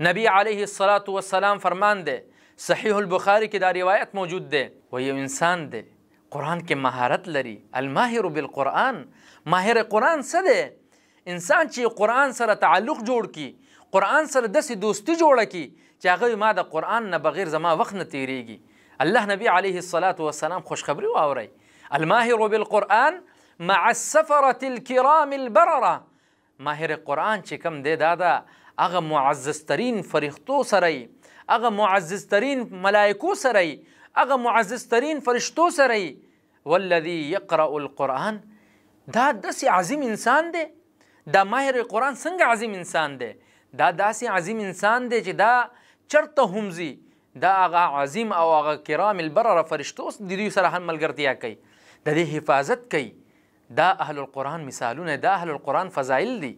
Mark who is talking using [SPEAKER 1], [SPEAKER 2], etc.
[SPEAKER 1] نبی علیه الصلاة والسلام فرمان دے صحیح البخاری کې دا روایت موجود دی و یو انسان دی قرآن کې مهارت لری الماهر بالقرآن ماهر قرآن څه انسان چې قرآن سر تعلق جوڑ کی قرآن سر داسې دوستی جوڑ کی چې غوی ما دا قرآن نبغیر زما وخت نه تیریږي الله نبی علیه الصلاة والسلام خوشخبری واورئ الماهر بالقرآن مع السفرة الكرام البررة ماهر قرآن چې کم دی دادا هغه معززترین فرښتو سره یې هغه معززترین ملائکو سره یې هغه معززترین فرښتو سره یې والذي يقرأ القرآن دا داسې عظیم انسان دی دا ماهر قرآن څنګه عظیم انسان دی دا داسې عظیم انسان دی چې دا چرته همزي دا هغه عظیم او هغه کرام البرره فرشتو د دې سره هم ملګرتیا کوي د دې حفاظت کوي دا اهل القرآن
[SPEAKER 2] مثالونه دا اهل القرآن فضایل دي